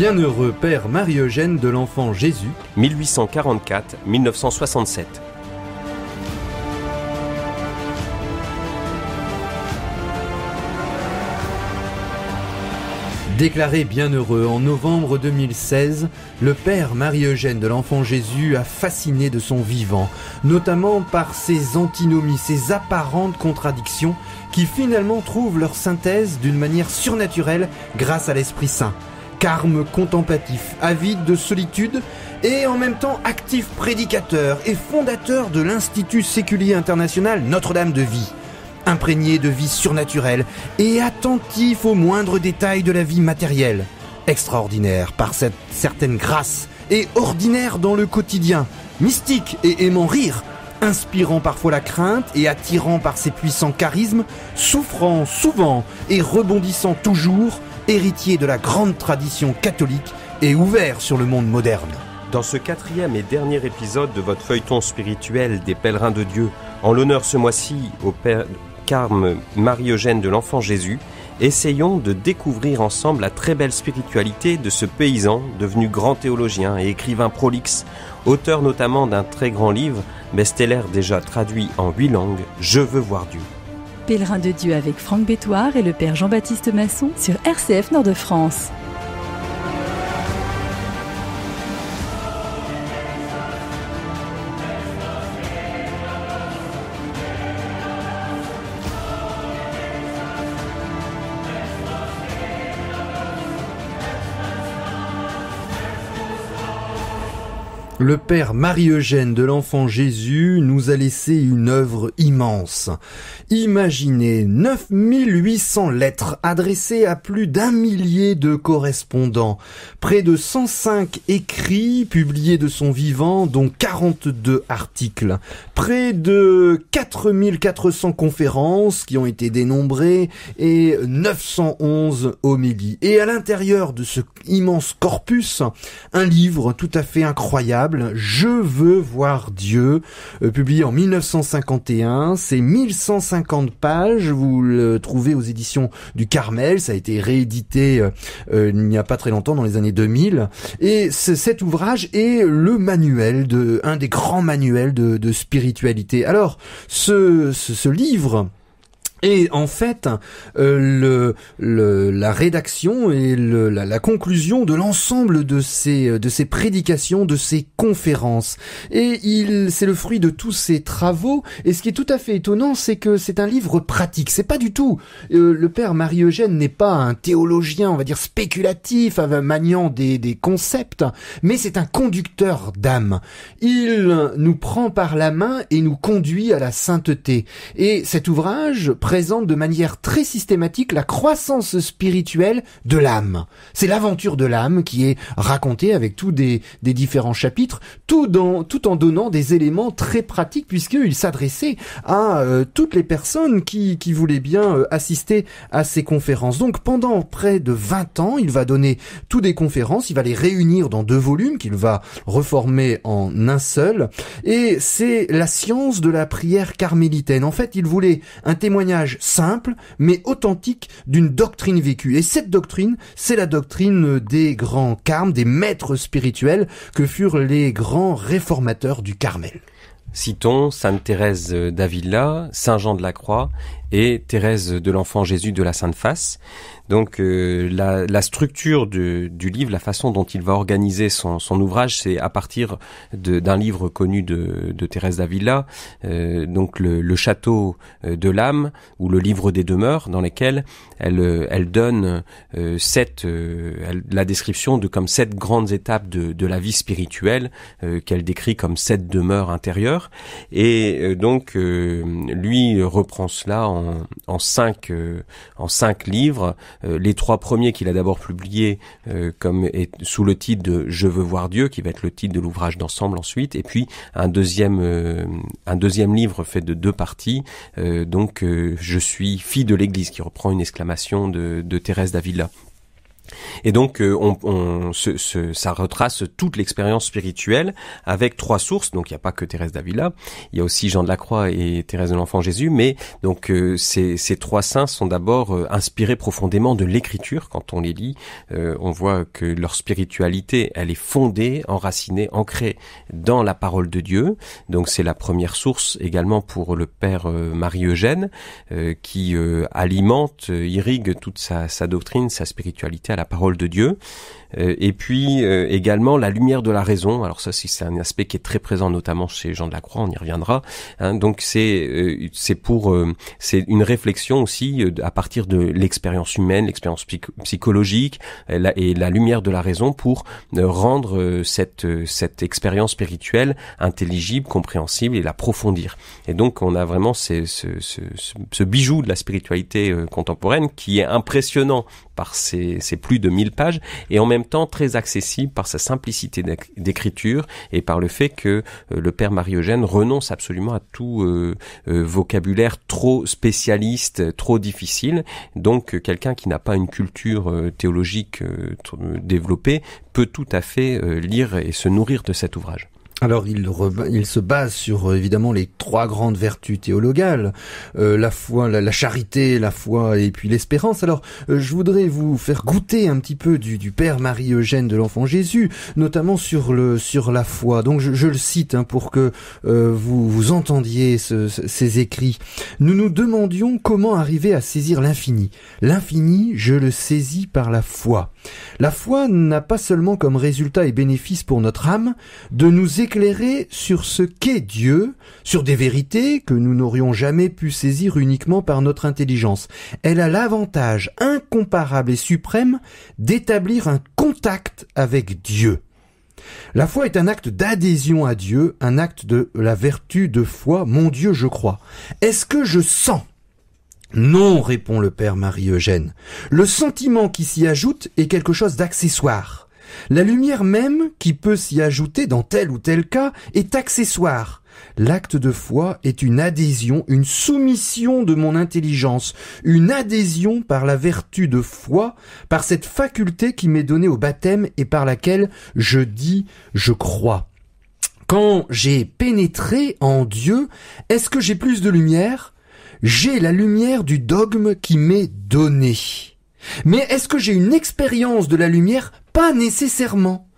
Bienheureux Père Marie-Eugène de l'Enfant Jésus, 1844-1967. Déclaré bienheureux en novembre 2016, le père Marie-Eugène de l'Enfant Jésus a fasciné de son vivant, notamment par ses antinomies, ses apparentes contradictions qui finalement trouvent leur synthèse d'une manière surnaturelle grâce à l'Esprit Saint carme contemplatif, avide de solitude et en même temps actif prédicateur et fondateur de l'Institut séculier international Notre-Dame de Vie. Imprégné de vie surnaturelle et attentif aux moindres détails de la vie matérielle. Extraordinaire par cette certaine grâce et ordinaire dans le quotidien, mystique et aimant rire, inspirant parfois la crainte et attirant par ses puissants charismes, souffrant souvent et rebondissant toujours, héritier de la grande tradition catholique et ouvert sur le monde moderne. Dans ce quatrième et dernier épisode de votre feuilleton spirituel des pèlerins de Dieu, en l'honneur ce mois-ci au Père Carme Marie-Eugène de l'Enfant Jésus, essayons de découvrir ensemble la très belle spiritualité de ce paysan devenu grand théologien et écrivain prolixe, auteur notamment d'un très grand livre, best déjà traduit en huit langues, Je veux voir Dieu. Pèlerin de Dieu avec Franck Bétoir et le Père Jean-Baptiste Masson sur RCF Nord de France. Le Père Marie-Eugène de l'Enfant Jésus nous a laissé une œuvre immense. Imaginez 9800 lettres adressées à plus d'un millier de correspondants, près de 105 écrits publiés de son vivant, dont 42 articles, près de 4400 conférences qui ont été dénombrées et 911 homélies. Et à l'intérieur de ce immense corpus, un livre tout à fait incroyable je veux voir Dieu, euh, publié en 1951, c'est 1150 pages, vous le trouvez aux éditions du Carmel, ça a été réédité euh, euh, il n'y a pas très longtemps dans les années 2000 et cet ouvrage est le manuel de un des grands manuels de, spiritualité. Alors ce livre et en fait, euh, le, la rédaction et la, conclusion de l'ensemble de ces euh, de ces prédications, de ces conférences, et il c'est le fruit de tous ces travaux. Et ce qui est tout à fait étonnant, c'est que c'est un livre pratique. C'est pas du tout euh, le père Marie Eugène n'est pas un théologien, on va dire spéculatif, maniant des des concepts, mais c'est un conducteur d'âme. Il nous prend par la main et nous conduit à la sainteté. Et cet ouvrage présente de manière très systématique la croissance spirituelle de l'âme. C'est l'aventure de l'âme qui est racontée avec tous des, des différents chapitres, tout, dans, tout en donnant des éléments très pratiques puisqu'il s'adressait à euh, toutes les personnes qui, qui voulaient bien euh, assister à ces conférences. Donc pendant près de 20 ans, il va donner toutes des conférences, il va les réunir dans deux volumes qu'il va reformer en un seul. Et c'est la science de la prière carmélitaine. En fait, il voulait un témoignage simple mais authentique d'une doctrine vécue. Et cette doctrine, c'est la doctrine des grands carmes, des maîtres spirituels que furent les grands réformateurs du Carmel. Citons Sainte Thérèse d'Avila, Saint Jean de la Croix et Thérèse de l'Enfant Jésus de la Sainte Face. Donc euh, la, structure du, livre, la façon dont il va organiser son, ouvrage, c'est à partir d'un livre connu de, Thérèse d'Avila, euh, donc le, Château euh, de l'âme ou le Livre des demeures, dans lesquels elle, elle donne la description de comme sept grandes étapes de, de la vie spirituelle qu'elle décrit comme sept demeures intérieures et euh, donc euh, lui reprend cela en, cinq euh, en livres. les trois premiers qu'il a d'abord publiés comme sous le titre de Je veux voir Dieu, qui va être le titre de l'ouvrage d'ensemble ensuite, et puis un deuxième un deuxième livre fait de deux parties. donc je suis fille de l'Église, qui reprend une exclamation de, de Thérèse d'Avila. Et donc, euh, on, ça retrace toute l'expérience spirituelle avec trois sources. Donc, il n'y a pas que Thérèse d'Avila, il y a aussi Jean de la Croix et Thérèse de l'Enfant Jésus. Mais donc, euh, ces, trois saints sont d'abord euh, inspirés profondément de l'Écriture. Quand on les lit, on voit que leur spiritualité, elle est fondée, enracinée, ancrée dans la parole de Dieu. Donc, c'est la première source également pour le Père Marie-Eugène, qui alimente, irrigue toute sa, doctrine, sa spiritualité à la parole de Dieu. Euh, et puis euh, également la lumière de la raison. Alors ça, c'est un aspect qui est très présent, notamment chez Jean de la Croix. On y reviendra. Hein, donc c'est euh, c'est pour c'est une réflexion aussi à partir de l'expérience humaine, l'expérience psychologique et la lumière de la raison pour rendre cette cette expérience spirituelle intelligible, compréhensible et l'approfondir. Et donc on a vraiment ce, ce, ce, bijou de la spiritualité contemporaine qui est impressionnant par ses, plus de 1000 pages et en même même temps très accessible par sa simplicité d'écriture et par le fait que euh, le père Marie-Eugène renonce absolument à tout euh, euh, vocabulaire trop spécialiste, trop difficile. Donc quelqu'un qui n'a pas une culture théologique développée peut tout à fait lire et se nourrir de cet ouvrage. Alors il, il, se base sur euh, évidemment les trois grandes vertus théologales, euh, la foi, la, charité, la foi et puis l'espérance. Alors euh, je voudrais vous faire goûter un petit peu du, Père Marie-Eugène de l'Enfant Jésus, notamment sur, le, sur la foi. Donc je, le cite hein, pour que vous, vous entendiez ces écrits. Nous nous demandions comment arriver à saisir l'infini. L'infini, je le saisis par la foi. La foi n'a pas seulement comme résultat et bénéfice pour notre âme de nous éclairer sur ce qu'est Dieu, sur des vérités que nous n'aurions jamais pu saisir uniquement par notre intelligence. Elle a l'avantage incomparable et suprême d'établir un contact avec Dieu. La foi est un acte d'adhésion à Dieu, un acte de la vertu de foi, mon Dieu je crois. Est-ce que je sens Non, répond le Père Marie-Eugène. Le sentiment qui s'y ajoute est quelque chose d'accessoire. La lumière même, qui peut s'y ajouter dans tel ou tel cas, est accessoire. L'acte de foi est une adhésion, une soumission de mon intelligence, une adhésion par la vertu de foi, par cette faculté qui m'est donnée au baptême et par laquelle je dis je crois. Quand j'ai pénétré en Dieu, est-ce que j'ai plus de lumière J'ai la lumière du dogme qui m'est donnée. Mais est-ce que j'ai une expérience de la lumière pas nécessairement.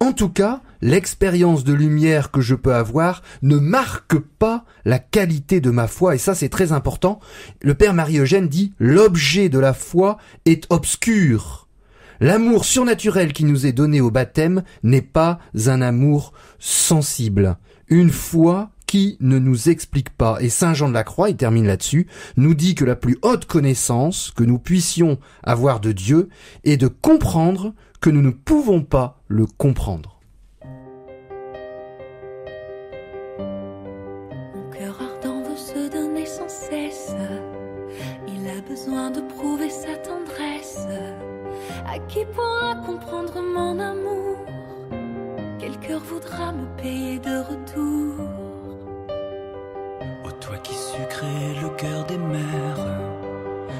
En tout cas, l'expérience de lumière que je peux avoir ne marque pas la qualité de ma foi, et ça c'est très important. Le Père Marie-Eugène dit l'objet de la foi est obscur. L'amour surnaturel qui nous est donné au baptême n'est pas un amour sensible. Une foi qui ne nous explique pas. Et Saint Jean de la Croix, il termine là-dessus, nous dit que la plus haute connaissance que nous puissions avoir de Dieu est de comprendre que nous ne pouvons pas le comprendre. Mon cœur ardent veut se donner sans cesse. Il a besoin de prouver sa tendresse. À qui pourra comprendre mon amour Quel cœur voudra me payer de retour Oh toi qui sucrais le cœur des mères,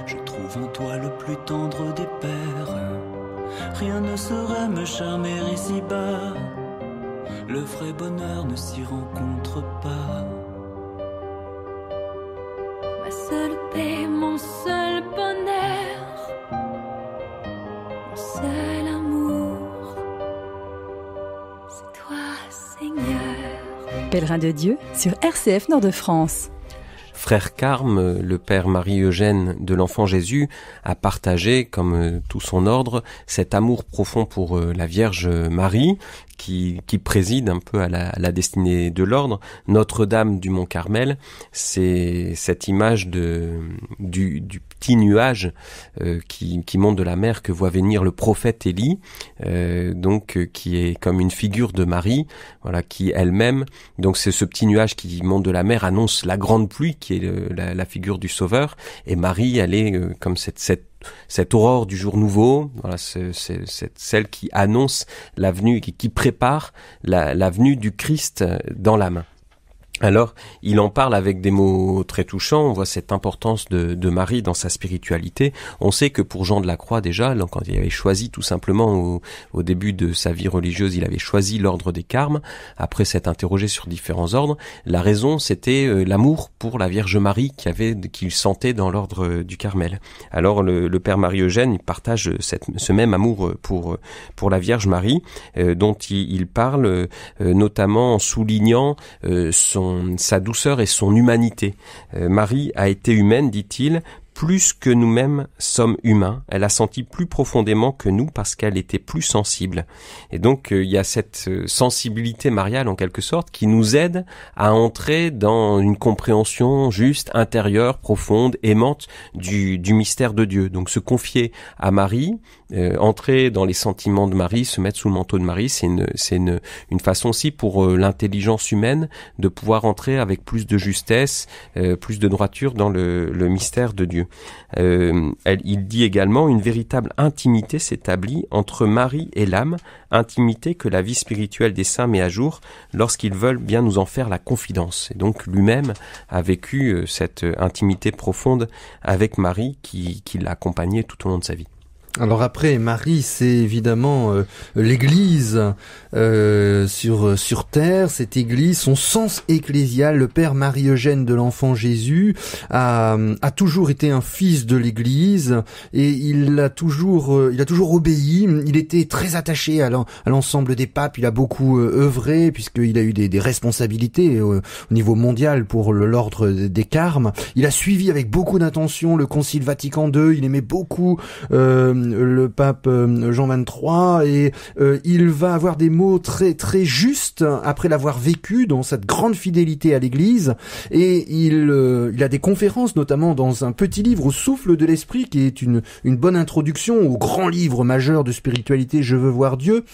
je trouve en toi le plus tendre des pères rien ne saurait me charmer ici-bas. Le vrai bonheur ne s'y rencontre pas. Ma seule paix, mon seul bonheur, mon seul amour, c'est toi, Seigneur. Pèlerin de Dieu sur RCF Nord de France. Frère Carme, le père Marie-Eugène de l'enfant Jésus, a partagé, comme euh, tout son ordre, cet amour profond pour euh, la Vierge Marie, qui, préside un peu à la, destinée de l'ordre. Notre-Dame du Mont Carmel, c'est cette image de, du, petit nuage euh, qui, monte de la mer que voit venir le prophète Élie, euh, donc euh, qui est comme une figure de Marie, voilà, qui elle-même, donc c'est ce petit nuage qui monte de la mer annonce la grande pluie qui est la, la, figure du Sauveur, et Marie elle est comme cette, cette cette aurore du jour nouveau, voilà, c'est celle qui annonce la venue, qui, qui prépare la, la venue du Christ dans la main. Alors, il en parle avec des mots très touchants. On voit cette importance de, de, Marie dans sa spiritualité. On sait que pour Jean de la Croix, déjà, quand il avait choisi tout simplement au, début de sa vie religieuse, il avait choisi l'ordre des Carmes. Après s'être interrogé sur différents ordres, la raison, c'était euh, l'amour pour la Vierge Marie qu'il avait, qu'il sentait dans l'ordre euh, du Carmel. Alors, le, Père Marie Eugène, partage cette, ce même amour euh, pour pour la Vierge Marie, dont il, parle notamment en soulignant son sa douceur et son humanité. Euh, Marie a été humaine, dit-il, plus que nous-mêmes sommes humains, elle a senti plus profondément que nous parce qu'elle était plus sensible. Et donc euh, il y a cette euh, sensibilité mariale en quelque sorte qui nous aide à entrer dans une compréhension juste, intérieure, profonde, aimante du, mystère de Dieu. Donc se confier à Marie, euh, entrer dans les sentiments de Marie, se mettre sous le manteau de Marie, c'est une, une, façon aussi pour l'intelligence humaine de pouvoir entrer avec plus de justesse, plus de droiture dans le mystère de Dieu. Euh, il dit également une véritable intimité s'établit entre Marie et l'âme, intimité que la vie spirituelle des saints met à jour lorsqu'ils veulent bien nous en faire la confidence. Et donc lui-même a vécu euh, cette intimité profonde avec Marie qui, qui l'accompagnait tout au long de sa vie. Alors après, Marie, c'est évidemment euh, l'Église euh, sur euh, sur terre. Cette Église, son sens ecclésial, le Père Marie-Eugène de l'Enfant Jésus a, a toujours été un fils de l'Église et il a toujours il a toujours obéi. Il était très attaché à l'ensemble des papes. Il a beaucoup œuvré puisqu'il a eu des, responsabilités au niveau mondial pour l'ordre des Carmes. Il a suivi avec beaucoup d'attention le Concile Vatican II. Il aimait beaucoup euh, le pape euh, Jean XXIII, et euh, il va avoir des mots très très justes après l'avoir vécu dans cette grande fidélité à l'Église et il a des conférences notamment dans un petit livre au souffle de l'esprit qui est une une bonne introduction au grand livre majeur de spiritualité Je veux voir Dieu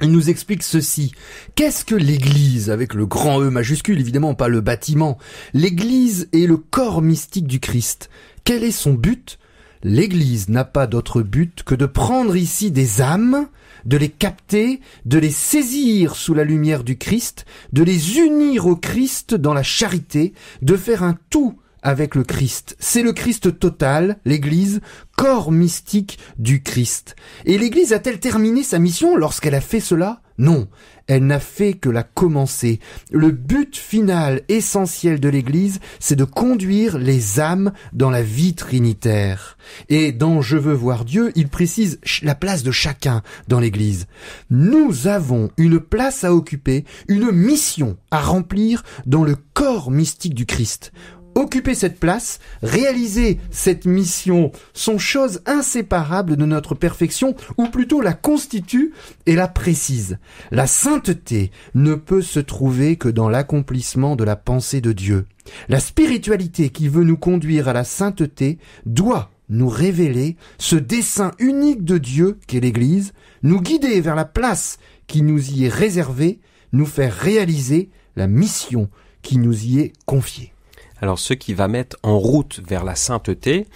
il nous explique ceci. Qu'est-ce que l'Église, avec le grand E majuscule, évidemment pas le bâtiment L'Église est le corps mystique du Christ. Quel est son but L'Église n'a pas d'autre but que de prendre ici des âmes, de les capter, de les saisir sous la lumière du Christ, de les unir au Christ dans la charité, de faire un tout avec le Christ. C'est le Christ total, l'Église, corps mystique du Christ. Et l'Église a-t-elle terminé sa mission lorsqu'elle a fait cela non, elle n'a fait que la commencer. Le but final essentiel de l'Église, c'est de conduire les âmes dans la vie trinitaire. Et dans Je veux voir Dieu, il précise la place de chacun dans l'Église. Nous avons une place à occuper, une mission à remplir dans le corps mystique du Christ. Occuper cette place, réaliser cette mission sont choses inséparables de notre perfection, ou plutôt la constituent et la précisent. La sainteté ne peut se trouver que dans l'accomplissement de la pensée de Dieu. La spiritualité qui veut nous conduire à la sainteté doit nous révéler ce dessein unique de Dieu qu'est l'Église, nous guider vers la place qui nous y est réservée, nous faire réaliser la mission qui nous y est confiée. Alors ce qui va mettre en route vers la sainteté,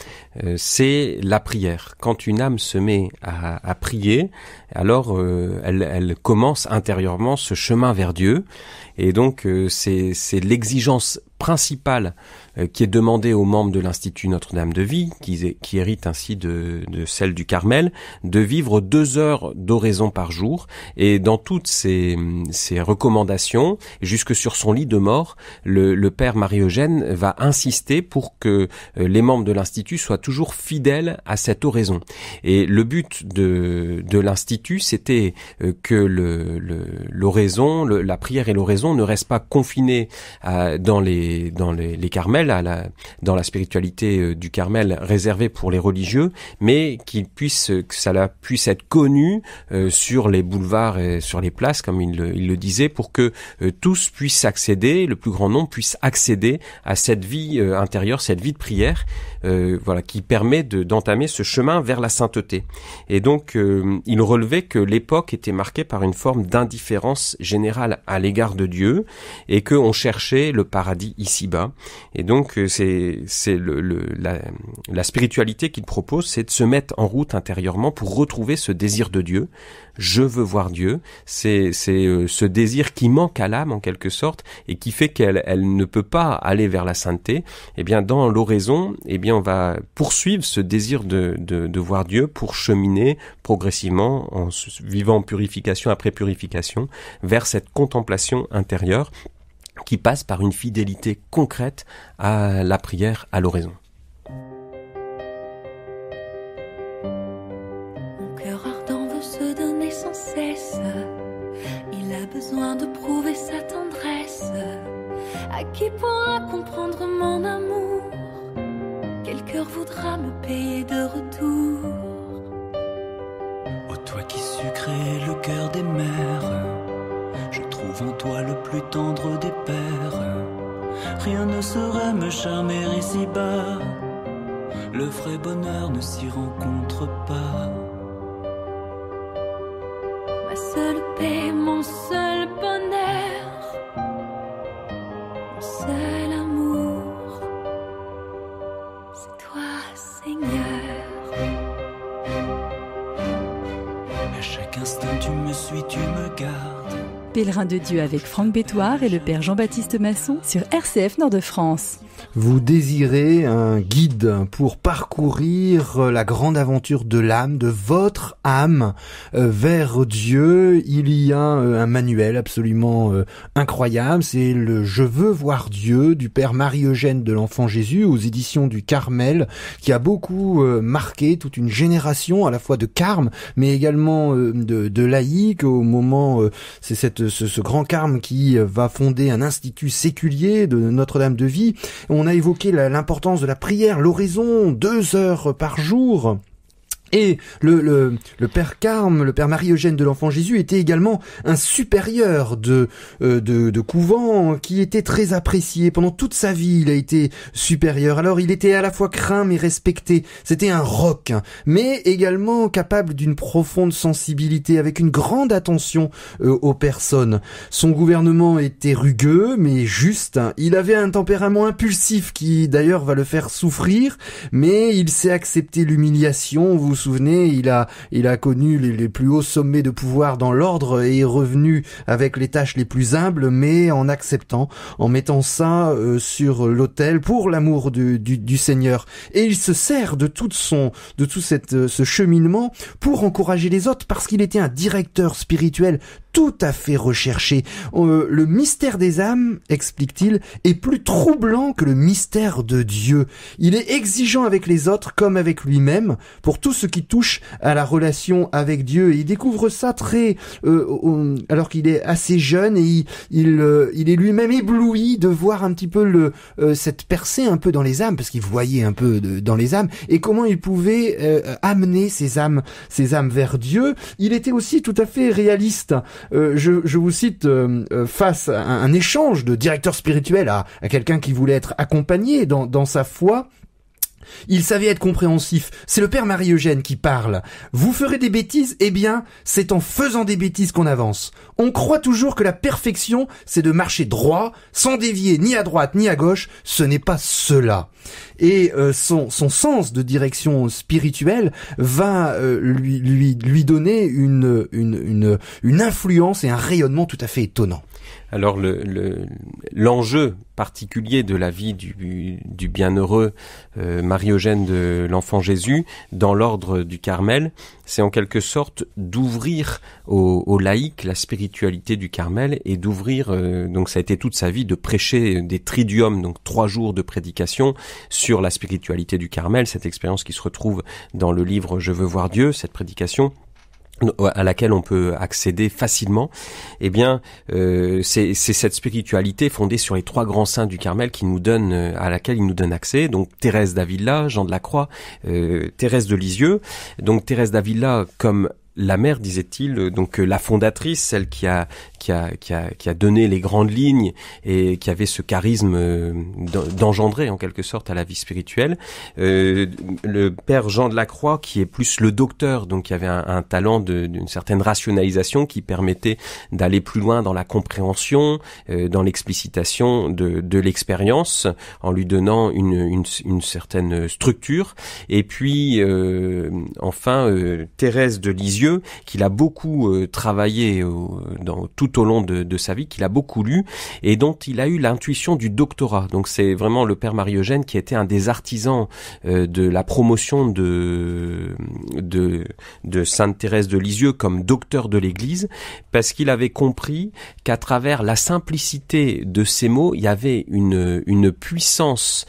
euh, c'est la prière. Quand une âme se met à, prier, alors euh, elle, elle, commence intérieurement ce chemin vers Dieu et donc euh, c'est l'exigence principale euh, qui est demandée aux membres de l'Institut Notre-Dame de Vie, qui, qui hérite ainsi de, de, celle du Carmel, de vivre deux heures d'oraison par jour. Et dans toutes ces, ces, recommandations, jusque sur son lit de mort, le, le père Marie-Eugène va insister pour que euh, les membres de l'Institut soient toujours fidèles à cette oraison. Et le but de, de l'Institut, c'était que l'oraison, le, le, la prière et l'oraison ne reste pas confiné euh, dans les dans les, Carmels, à la, dans la spiritualité euh, du Carmel réservée pour les religieux, mais qu'il puisse que cela puisse être connu euh, sur les boulevards et sur les places, comme il le, disait, pour que tous puissent accéder, le plus grand nombre puisse accéder à cette vie intérieure, cette vie de prière, voilà, qui permet d'entamer ce chemin vers la sainteté. Et donc, il relevait que l'époque était marquée par une forme d'indifférence générale à l'égard de Dieu et qu'on cherchait le paradis ici-bas. Et donc euh, c'est la spiritualité qu'il propose, c'est de se mettre en route intérieurement pour retrouver ce désir de Dieu, je veux voir Dieu. C'est euh, ce désir qui manque à l'âme en quelque sorte et qui fait qu'elle elle ne peut pas aller vers la sainteté. Eh bien, dans l'oraison, eh bien, on va poursuivre ce désir de, de, de voir Dieu pour cheminer progressivement en vivant purification après purification vers cette contemplation intérieure qui passe par une fidélité concrète à la prière, à l'oraison. comprendre mon amour. Quel cœur voudra me payer de retour Oh toi qui sucrais le cœur des mères, je trouve en toi le plus tendre des pères. Rien ne saurait me charmer ici-bas. Le vrai bonheur ne s'y rencontre pas. Tu me suis, tu me gardes. Pèlerin de Dieu avec Franck Bétoir et le Père Jean-Baptiste Masson sur RCF Nord de France. Vous désirez un guide pour parcourir la grande aventure de l'âme, de votre âme euh, vers Dieu. Il y a euh, un manuel absolument euh, incroyable. C'est le Je veux voir Dieu du Père Marie-Eugène de l'Enfant Jésus aux éditions du Carmel qui a beaucoup marqué toute une génération à la fois de carme mais également de, laïcs au moment, c'est cette, ce grand carme qui va fonder un institut séculier de Notre-Dame de Vie. On a évoqué l'importance de la prière, l'horizon, deux heures par jour. Et le, le, père Carme, le père Marie-Eugène de l'Enfant Jésus était également un supérieur de, euh, de, de, couvent qui était très apprécié. Pendant toute sa vie, il a été supérieur. Alors il était à la fois craint mais respecté. C'était un roc, hein, mais également capable d'une profonde sensibilité, avec une grande attention euh, aux personnes. Son gouvernement était rugueux mais juste. Hein. Il avait un tempérament impulsif qui d'ailleurs va le faire souffrir, mais il sait accepter l'humiliation souvenez, il a, il a connu les, plus hauts sommets de pouvoir dans l'ordre et est revenu avec les tâches les plus humbles, mais en acceptant, en mettant ça euh, sur l'autel pour l'amour du, Seigneur. Et il se sert de toute son, de tout cette, euh, ce cheminement pour encourager les autres parce qu'il était un directeur spirituel tout à fait recherché. Euh, le mystère des âmes, explique-t-il, est plus troublant que le mystère de Dieu. Il est exigeant avec les autres comme avec lui-même pour tout ce qui touche à la relation avec Dieu. il découvre ça très euh, alors qu'il est assez jeune et il euh, il, est lui-même ébloui de voir un petit peu le cette percée un peu dans les âmes parce qu'il voyait un peu dans les âmes et comment il pouvait amener ses âmes ses âmes vers Dieu. Il était aussi tout à fait réaliste euh, je, je, vous cite euh, euh, face à un, échange de directeur spirituel à, quelqu'un qui voulait être accompagné dans sa foi, il savait être compréhensif. C'est le père Marie-Eugène qui parle. Vous ferez des bêtises Eh bien, c'est en faisant des bêtises qu'on avance. On croit toujours que la perfection, c'est de marcher droit, sans dévier ni à droite ni à gauche. Ce n'est pas cela. Et euh, son, son sens de direction spirituelle va euh, lui, lui, lui donner une, une, une, une influence et un rayonnement tout à fait étonnant. Alors l'enjeu le, particulier de la vie du, bienheureux euh, Marie-Eugène de l'Enfant Jésus dans l'ordre du Carmel, c'est en quelque sorte d'ouvrir aux, laïcs la spiritualité du Carmel et d'ouvrir, euh, donc ça a été toute sa vie, de prêcher des tridiums, donc trois jours de prédication sur la spiritualité du Carmel, cette expérience qui se retrouve dans le livre Je veux voir Dieu, cette prédication euh, à laquelle on peut accéder facilement, eh bien, euh, c'est cette spiritualité fondée sur les trois grands saints du Carmel qui nous donne, euh, à laquelle il nous donne accès. Donc Thérèse d'Avila, Jean de la Croix, euh, Thérèse de Lisieux. Donc Thérèse d'Avila comme la mère, disait-il, euh, donc euh, la fondatrice, celle qui a, qui, a, qui, a, qui a donné les grandes lignes et qui avait ce charisme euh, d'engendrer en quelque sorte à la vie spirituelle. le père Jean de la Croix, qui est plus le docteur, donc qui avait un, talent d'une certaine rationalisation qui permettait d'aller plus loin dans la compréhension, dans l'explicitation de, de l'expérience, en lui donnant une, une, une, certaine structure. Et puis, enfin, Thérèse de Lisieux, qu'il a beaucoup euh, travaillé euh, dans, tout au long de, sa vie, qu'il a beaucoup lu et dont il a eu l'intuition du doctorat. Donc c'est vraiment le père Marie-Eugène qui était un des artisans euh, de la promotion de, de Sainte Thérèse de Lisieux comme docteur de l'Église, parce qu'il avait compris qu'à travers la simplicité de ses mots, il y avait une, puissance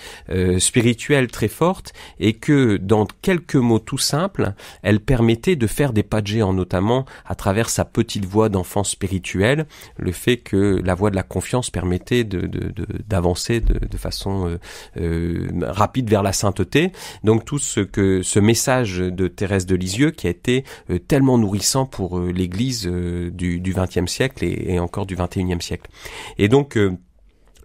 spirituelle très forte et que dans quelques mots tout simples, elle permettait de faire des pas en notamment, à travers sa petite voix d'enfant spirituelle, le fait que la voix de la confiance permettait d'avancer de, de, façon euh, euh, rapide vers la sainteté. Donc tout ce que ce message de Thérèse de Lisieux qui a été euh, tellement nourrissant pour l'Église du XXe siècle et, encore du XXIe siècle. Et donc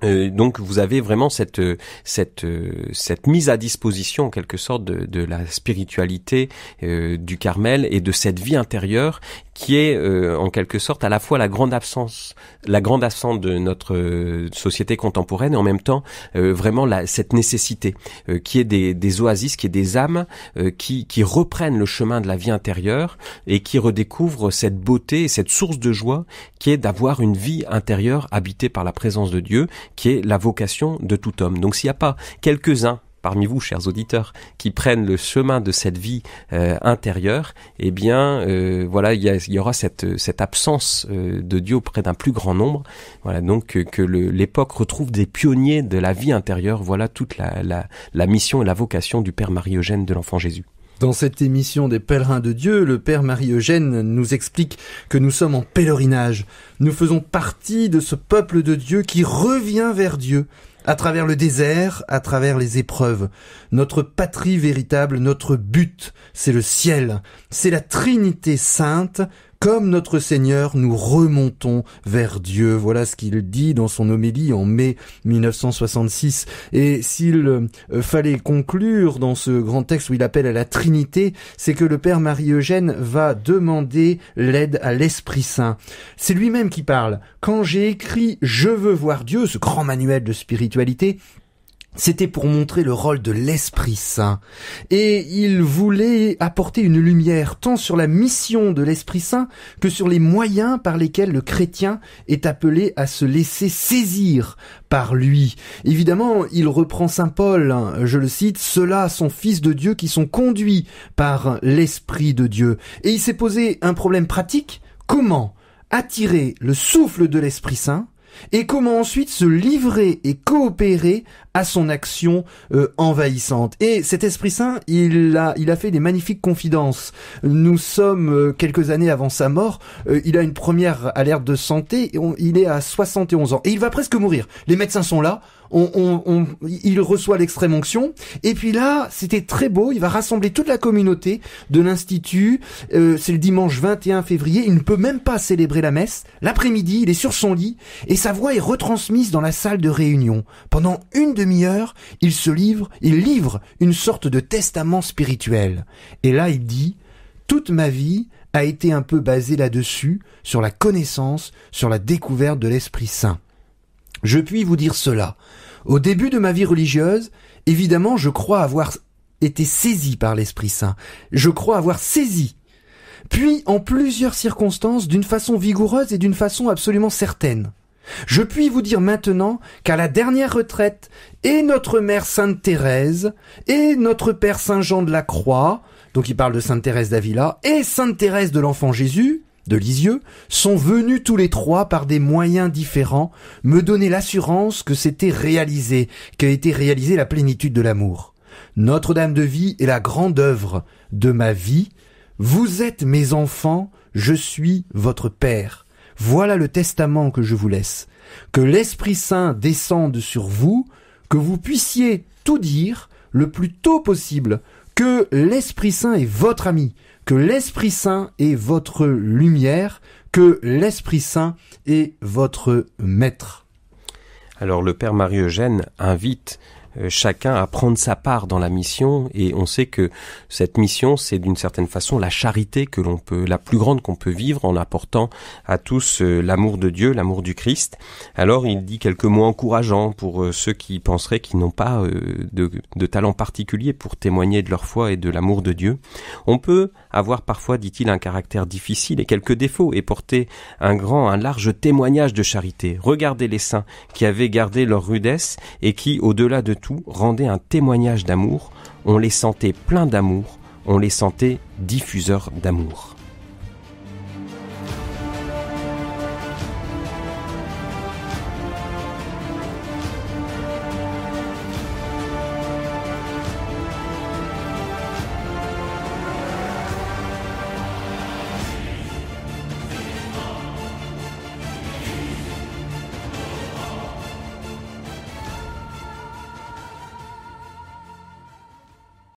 euh, donc vous avez vraiment cette euh, cette euh, cette mise à disposition en quelque sorte de, la spiritualité du Carmel et de cette vie intérieure qui est euh, en quelque sorte à la fois la grande absence, la grande absence de notre euh, société contemporaine et en même temps euh, vraiment cette nécessité qui est des, oasis, qui est des âmes qui, qui reprennent le chemin de la vie intérieure et qui redécouvrent cette beauté et cette source de joie qui est d'avoir une vie intérieure habitée par la présence de Dieu, qui est la vocation de tout homme. Donc s'il n'y a pas quelques-uns parmi vous, chers auditeurs, qui prennent le chemin de cette vie euh, intérieure, eh bien, euh, voilà, il y, aura cette, absence euh, de Dieu auprès d'un plus grand nombre. Voilà, donc que, l'époque retrouve des pionniers de la vie intérieure. Voilà toute la mission et la vocation du Père Marie-Eugène de l'Enfant Jésus. Dans cette émission des pèlerins de Dieu, le Père Marie-Eugène nous explique que nous sommes en pèlerinage. Nous faisons partie de ce peuple de Dieu qui revient vers Dieu à travers le désert, à travers les épreuves. Notre patrie véritable, notre but, c'est le ciel, c'est la Trinité sainte, comme notre Seigneur, nous remontons vers Dieu. Voilà ce qu'il dit dans son homélie en mai 1966. Et s'il euh, fallait conclure dans ce grand texte où il appelle à la Trinité, c'est que le Père Marie-Eugène va demander l'aide à l'Esprit Saint. C'est lui-même qui parle. Quand j'ai écrit Je veux voir Dieu, ce grand manuel de spiritualité, c'était pour montrer le rôle de l'Esprit Saint. Et il voulait apporter une lumière tant sur la mission de l'Esprit Saint que sur les moyens par lesquels le chrétien est appelé à se laisser saisir par lui. Évidemment, il reprend Saint Paul, hein, je le cite, ceux-là sont fils de Dieu qui sont conduits par l'Esprit de Dieu. Et il s'est posé un problème pratique, comment attirer le souffle de l'Esprit Saint et comment ensuite se livrer et coopérer à son action euh, envahissante. Et cet Esprit Saint, il a, il a fait des magnifiques confidences. Nous sommes euh, quelques années avant sa mort, euh, il a une première alerte de santé, et il est à 71 ans, et il va presque mourir. Les médecins sont là, on, il reçoit l'extrême onction. Et puis là, c'était très beau. Il va rassembler toute la communauté de l'institut. Euh, c'est le dimanche 21 février. Il ne peut même pas célébrer la messe. L'après-midi, il est sur son lit et sa voix est retransmise dans la salle de réunion. Pendant une demi-heure, il se livre, il livre une sorte de testament spirituel. Et là, il dit toute ma vie a été un peu basée là-dessus, sur la connaissance, sur la découverte de l'Esprit Saint. Je puis vous dire cela. Au début de ma vie religieuse, évidemment, je crois avoir été saisi par l'Esprit Saint. Je crois avoir saisi. Puis, en plusieurs circonstances, d'une façon vigoureuse et d'une façon absolument certaine. Je puis vous dire maintenant qu'à la dernière retraite, et notre mère Sainte Thérèse, et notre père Saint Jean de la Croix, donc il parle de Sainte Thérèse d'Avila, et Sainte Thérèse de l'Enfant Jésus, de Lisieux sont venus tous les trois par des moyens différents me donner l'assurance que c'était réalisé, qu'a été réalisée la plénitude de l'amour. Notre-Dame de vie est la grande œuvre de ma vie. Vous êtes mes enfants, je suis votre Père. Voilà le testament que je vous laisse. Que l'Esprit Saint descende sur vous, que vous puissiez tout dire le plus tôt possible, que l'Esprit Saint est votre ami, que l'Esprit Saint est votre lumière, que l'Esprit Saint est votre maître. Alors le Père Marie-Eugène invite euh, chacun à prendre sa part dans la mission et on sait que cette mission c'est d'une certaine façon la charité que l'on peut la plus grande qu'on peut vivre en apportant à tous euh, l'amour de Dieu, l'amour du Christ. Alors il dit quelques mots encourageants pour euh, ceux qui penseraient qu'ils n'ont pas de, de talent particulier pour témoigner de leur foi et de l'amour de Dieu. On peut avoir parfois, dit-il, un caractère difficile et quelques défauts et porter un grand, un large témoignage de charité. Regardez les saints qui avaient gardé leur rudesse et qui, au-delà de tout, rendaient un témoignage d'amour, on les sentait pleins d'amour, on les sentait diffuseurs d'amour.